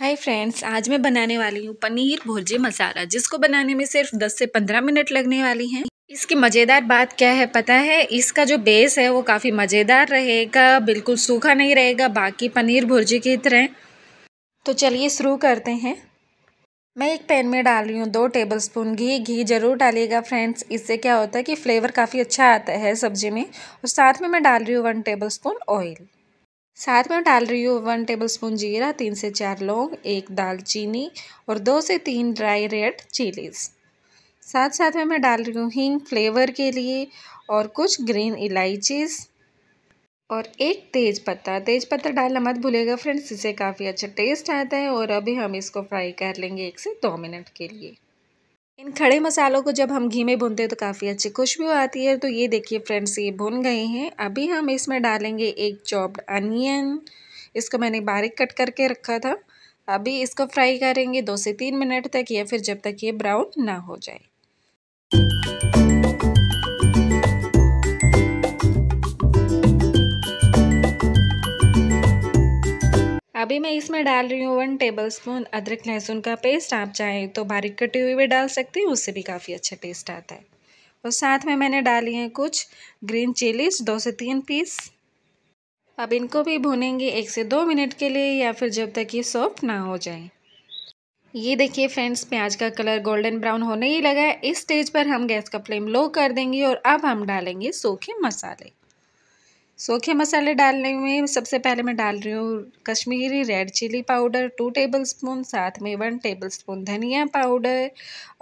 hi friends आज मैं बनाने वाली हूँ पनीर भुर्जी मसाला जिसको बनाने में सिर्फ 10 से 15 मिनट लगने वाली हैं इसकी मज़ेदार बात क्या है पता है इसका जो बेस है वो काफ़ी मज़ेदार रहेगा बिल्कुल सूखा नहीं रहेगा बाकी पनीर भुर्जी की तरह तो चलिए शुरू करते हैं मैं एक पैन में डाल रही हूँ दो टेबल स्पून घी घी ज़रूर डालिएगा फ्रेंड्स इससे क्या होता है कि फ्लेवर काफ़ी अच्छा आता है सब्जी में और साथ में मैं डाल रही हूँ वन टेबल स्पून ऑयल साथ में डाल रही हूँ वन टेबलस्पून जीरा तीन से चार लौंग एक दालचीनी और दो से तीन ड्राई रेड चिलीज़ साथ साथ में मैं डाल रही हूँ हींग फ्लेवर के लिए और कुछ ग्रीन इलायचीज़ और एक तेज पत्ता तेज पत्ता डालना मत भूलेगा फ्रेंड्स इसे काफ़ी अच्छा टेस्ट आता है और अभी हम इसको फ्राई कर लेंगे एक से दो मिनट के लिए इन खड़े मसालों को जब हम घी में भूनते हैं तो काफ़ी अच्छी खुशबू आती है तो ये देखिए फ्रेंड्स ये भुन गए हैं अभी हम इसमें डालेंगे एक चॉप्ड अनियन इसको मैंने बारीक कट करके रखा था अभी इसको फ्राई करेंगे दो से तीन मिनट तक या फिर जब तक ये ब्राउन ना हो जाए अभी मैं इसमें डाल रही हूँ वन टेबल स्पून अदरक लहसुन का पेस्ट आप चाहें तो बारीक कटी हुई भी डाल सकते हैं उससे भी काफ़ी अच्छा टेस्ट आता है और साथ में मैंने डाली हैं कुछ ग्रीन चिलीज दो से तीन पीस अब इनको भी भुनेंगे एक से दो मिनट के लिए या फिर जब तक ये सॉफ्ट ना हो जाए ये देखिए फ्रेंड्स प्याज का कलर गोल्डन ब्राउन होने ही लगा है इस स्टेज पर हम गैस का फ्लेम लो कर देंगे और अब हम डालेंगे सूखे मसाले सूखे मसाले डालने में सबसे पहले मैं डाल रही हूँ Kashmiri red chili powder two tablespoon साथ में वन टेबलस्पून धनिया पाउडर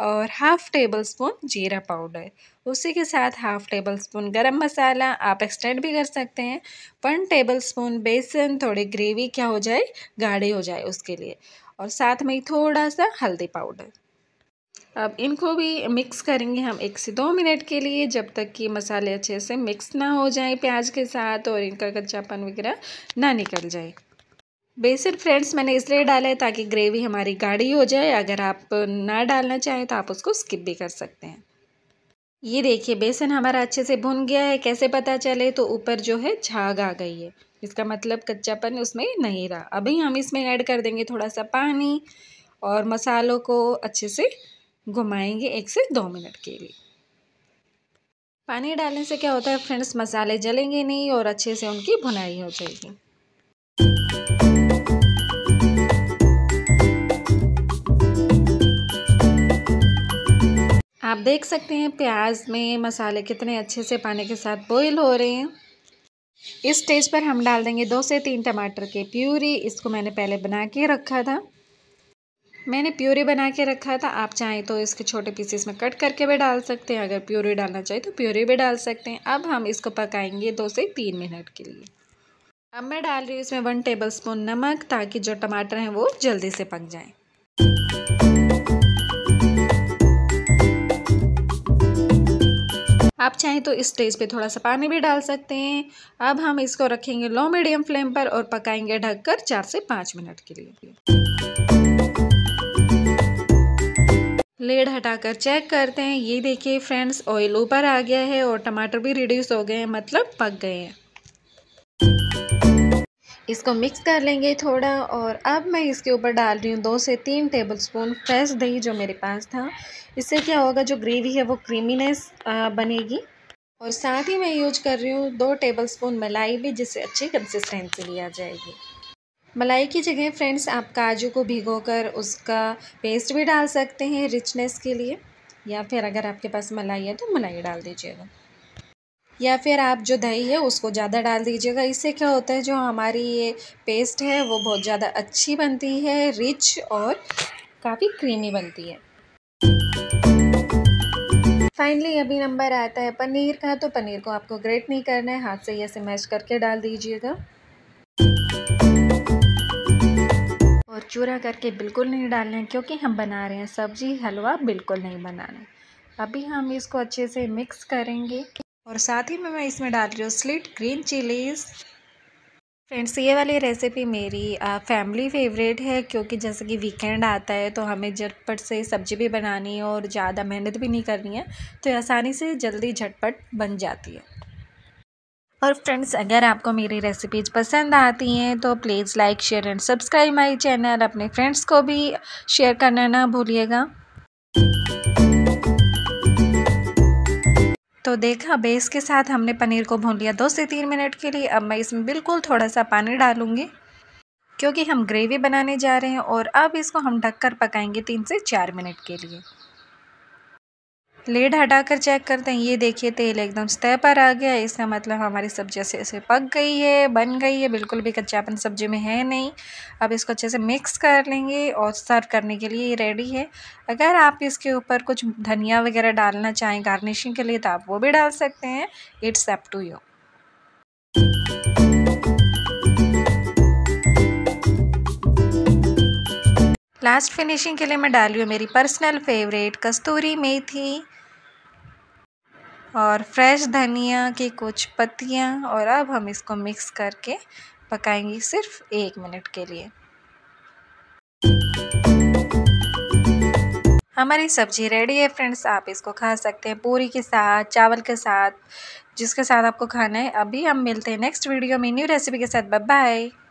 और हाफ़ टेबल स्पून जीरा पाउडर उसी के साथ हाफ़ टेबल स्पून गर्म मसाला आप एक्सटेंड भी कर सकते हैं वन टेबल स्पून बेसन थोड़ी ग्रेवी क्या हो जाए गाढ़ी हो जाए उसके लिए और साथ में ही थोड़ा सा हल्दी पाउडर अब इनको भी मिक्स करेंगे हम एक से दो मिनट के लिए जब तक कि मसाले अच्छे से मिक्स ना हो जाए प्याज के साथ और इनका कच्चापन वगैरह ना निकल जाए बेसन फ्रेंड्स मैंने इसलिए डाला है ताकि ग्रेवी हमारी गाढ़ी हो जाए अगर आप ना डालना चाहें तो आप उसको स्किप भी कर सकते हैं ये देखिए बेसन हमारा अच्छे से भुन गया है कैसे पता चले तो ऊपर जो है झाग आ गई है इसका मतलब कच्चापन उसमें नहीं रहा अभी हम इसमें ऐड कर देंगे थोड़ा सा पानी और मसालों को अच्छे से घुमाएंगे एक से दो मिनट के लिए पानी डालने से क्या होता है फ्रेंड्स मसाले जलेंगे नहीं और अच्छे से उनकी भुनाई हो जाएगी आप देख सकते हैं प्याज में मसाले कितने अच्छे से पानी के साथ बॉईल हो रहे हैं इस स्टेज पर हम डाल देंगे दो से तीन टमाटर के प्यूरी इसको मैंने पहले बना के रखा था मैंने प्यूरी बना के रखा था आप चाहें तो इसके छोटे पीसेस में कट करके भी डाल सकते हैं अगर प्यूरी डालना चाहिए तो प्यूरी भी डाल सकते हैं अब हम इसको पकाएंगे दो से तीन मिनट के लिए अब मैं डाल रही हूँ इसमें वन टेबल स्पून नमक ताकि जो टमाटर हैं वो जल्दी से पक जाएँ आप चाहें तो इस स्टेज पे थोड़ा सा पानी भी डाल सकते हैं अब हम इसको रखेंगे लो मीडियम फ्लेम पर और पकाएंगे ढककर चार से पाँच मिनट के लिए लेड हटाकर चेक करते हैं ये देखिए फ्रेंड्स ऑयल ऊपर आ गया है और टमाटर भी रिड्यूस हो गए हैं मतलब पक गए हैं इसको मिक्स कर लेंगे थोड़ा और अब मैं इसके ऊपर डाल रही हूँ दो से तीन टेबल स्पून फ्रेश दही जो मेरे पास था इससे क्या होगा जो ग्रेवी है वो क्रीमीनेस बनेगी और साथ ही मैं यूज कर रही हूँ दो टेबल स्पून मलाई भी जिससे अच्छी कंसिस्टेंसी लिया जाएगी मलाई की जगह फ्रेंड्स आप काजू को भिगोकर उसका पेस्ट भी डाल सकते हैं रिचनेस के लिए या फिर अगर आपके पास मलाई है तो मलाई डाल दीजिएगा या फिर आप जो दही है उसको ज़्यादा डाल दीजिएगा इससे क्या होता है जो हमारी ये पेस्ट है वो बहुत ज़्यादा अच्छी बनती है रिच और काफ़ी क्रीमी बनती है फाइनली अभी नंबर आता है पनीर का तो पनीर को आपको ग्रेट नहीं करना है हाथ से ऐसे मैश करके डाल दीजिएगा और चूरा करके बिल्कुल नहीं डालना है क्योंकि हम बना रहे हैं सब्जी हलवा बिल्कुल नहीं बनाना अभी हम इसको अच्छे से मिक्स करेंगे और साथ ही में मैं इसमें डाल रही हूँ स्लिट ग्रीन चिलीज़ फ्रेंड्स ये वाली रेसिपी मेरी फैमिली फेवरेट है क्योंकि जैसे कि वीकेंड आता है तो हमें झटपट से सब्ज़ी भी बनानी है और ज़्यादा मेहनत भी नहीं करनी है तो आसानी से जल्दी झटपट बन जाती है और फ्रेंड्स अगर आपको मेरी रेसिपीज पसंद आती हैं तो please like share and subscribe my channel अपने फ्रेंड्स को भी शेयर करना ना भूलिएगा तो देखा बेस के साथ हमने पनीर को भून लिया दो से तीन मिनट के लिए अब मैं इसमें बिल्कुल थोड़ा सा पानी डालूँगी क्योंकि हम ग्रेवी बनाने जा रहे हैं और अब इसको हम ढककर पकाएंगे तीन से चार मिनट के लिए लेड हटाकर चेक करते हैं ये देखिए तेल एकदम स्तह पर आ गया इसका मतलब हमारी सब्जी ऐसे ऐसे पक गई है बन गई है बिल्कुल भी कच्चापन सब्जी में है नहीं अब इसको अच्छे से मिक्स कर लेंगे और सर्व करने के लिए ये रेडी है अगर आप इसके ऊपर कुछ धनिया वगैरह डालना चाहें गार्निशिंग के लिए तो आप वो भी डाल सकते हैं it's up to you last finishing के लिए मैं डाली हूँ मेरी पर्सनल फेवरेट कस्तूरी मेथी और फ्रेश धनिया की कुछ पत्तियाँ और अब हम इसको मिक्स करके पकाएंगे सिर्फ एक मिनट के लिए हमारी सब्ज़ी रेडी है फ्रेंड्स आप इसको खा सकते हैं पूरी के साथ चावल के साथ जिसके साथ आपको खाना है अभी हम मिलते हैं नेक्स्ट वीडियो में न्यू रेसिपी के साथ बाय